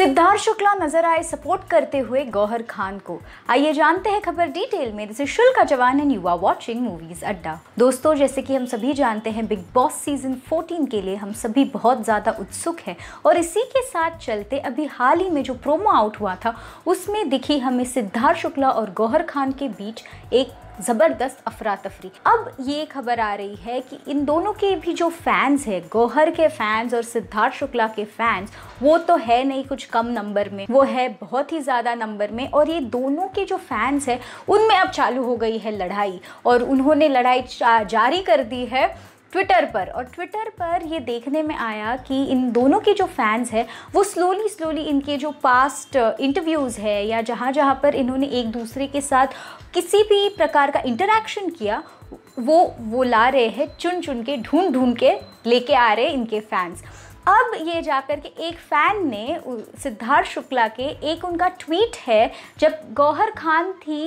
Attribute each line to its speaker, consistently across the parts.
Speaker 1: सिद्धार्थ शुक्ला नजर आए सपोर्ट करते हुए गौहर खान को आइए जानते हैं खबर डिटेल में दिस शुल्का जवान एंड आर वॉचिंग मूवीज अड्डा दोस्तों जैसे कि हम सभी जानते हैं बिग बॉस सीजन 14 के लिए हम सभी बहुत ज़्यादा उत्सुक हैं और इसी के साथ चलते अभी हाल ही में जो प्रोमो आउट हुआ था उसमें दिखी हमें सिद्धार्थ शुक्ला और गौहर खान के बीच एक ज़बरदस्त अफरा तफरी अब ये खबर आ रही है कि इन दोनों के भी जो फैंस हैं गोहर के फैंस और सिद्धार्थ शुक्ला के फैंस वो तो है नहीं कुछ कम नंबर में वो है बहुत ही ज़्यादा नंबर में और ये दोनों के जो फैंस हैं उनमें अब चालू हो गई है लड़ाई और उन्होंने लड़ाई जारी कर दी है ट्विटर पर और ट्विटर पर ये देखने में आया कि इन दोनों के जो फैंस हैं वो स्लोली स्लोली इनके जो पास्ट इंटरव्यूज़ है या जहाँ जहाँ पर इन्होंने एक दूसरे के साथ किसी भी प्रकार का इंटरेक्शन किया वो वो ला रहे हैं चुन चुन के ढूंढ ढूंढ के लेके आ रहे इनके फैंस अब ये जाकर के एक फ़ैन ने सिद्धार्थ शुक्ला के एक उनका ट्वीट है जब गौहर खान थी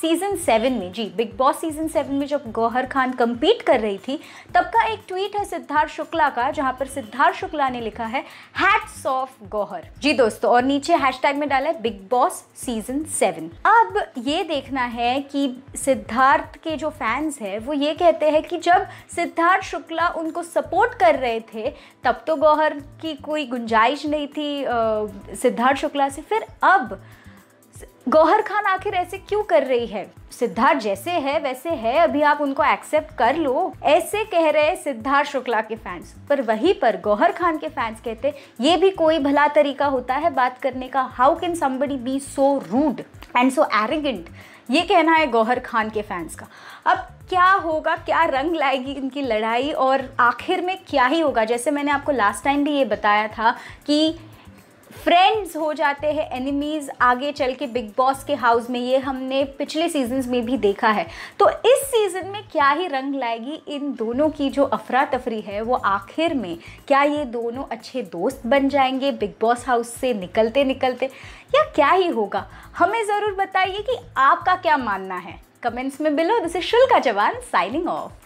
Speaker 1: सीज़न सेवन में जी बिग बॉस सीज़न सेवन में जब गौहर खान कंपीट कर रही थी तब का एक ट्वीट है सिद्धार्थ शुक्ला का जहां पर सिद्धार्थ शुक्ला ने लिखा है हैट्स ऑफ गौहर जी दोस्तों और नीचे हैशटैग में डाला है बिग बॉस सीज़न सेवन अब ये देखना है कि सिद्धार्थ के जो फैंस हैं वो ये कहते हैं कि जब सिद्धार्थ शुक्ला उनको सपोर्ट कर रहे थे तब तो गौहर की कोई गुंजाइश नहीं थी सिद्धार्थ शुक्ला से फिर अब गौहर खान आखिर ऐसे क्यों कर रही है सिद्धार्थ जैसे है वैसे है अभी आप उनको एक्सेप्ट कर लो ऐसे कह रहे हैं सिद्धार्थ शुक्ला के फैंस पर वहीं पर गौहर खान के फैंस कहते ये भी कोई भला तरीका होता है बात करने का how can somebody be so rude and so arrogant ये कहना है गौहर खान के फैंस का अब क्या होगा क्या रंग लाएगी इनकी लड़ाई और आखिर में क्या ही होगा जैसे मैंने आपको लास्ट टाइम भी ये बताया था कि फ्रेंड्स हो जाते हैं एनिमीज़ आगे चल के बिग बॉस के हाउस में ये हमने पिछले सीजन में भी देखा है तो इस सीज़न में क्या ही रंग लाएगी इन दोनों की जो अफरा तफरी है वो आखिर में क्या ये दोनों अच्छे दोस्त बन जाएंगे बिग बॉस हाउस से निकलते निकलते या क्या ही होगा हमें ज़रूर बताइए कि आपका क्या मानना है कमेंट्स में बिलो दिस इज शुल्का जवान साइनिंग ऑफ